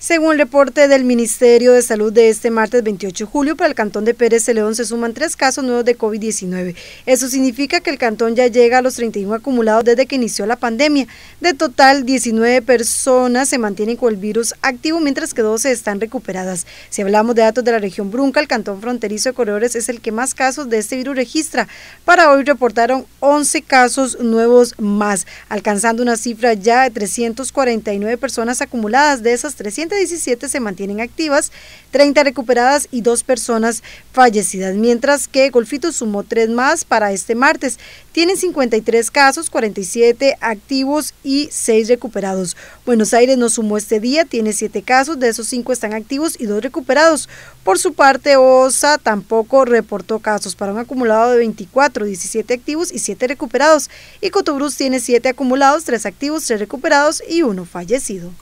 Según el reporte del Ministerio de Salud de este martes 28 de julio, para el cantón de Pérez León se suman tres casos nuevos de COVID-19. Eso significa que el cantón ya llega a los 31 acumulados desde que inició la pandemia. De total, 19 personas se mantienen con el virus activo, mientras que 12 están recuperadas. Si hablamos de datos de la región Brunca, el cantón fronterizo de Corredores es el que más casos de este virus registra. Para hoy reportaron 11 casos nuevos más, alcanzando una cifra ya de 349 personas acumuladas de esas 300 17 se mantienen activas, 30 recuperadas y dos personas fallecidas, mientras que Golfito sumó tres más para este martes. Tienen 53 casos, 47 activos y 6 recuperados. Buenos Aires no sumó este día, tiene 7 casos, de esos 5 están activos y 2 recuperados. Por su parte, OSA tampoco reportó casos para un acumulado de 24, 17 activos y 7 recuperados. Y Cotobruz tiene 7 acumulados, 3 activos, 3 recuperados y 1 fallecido.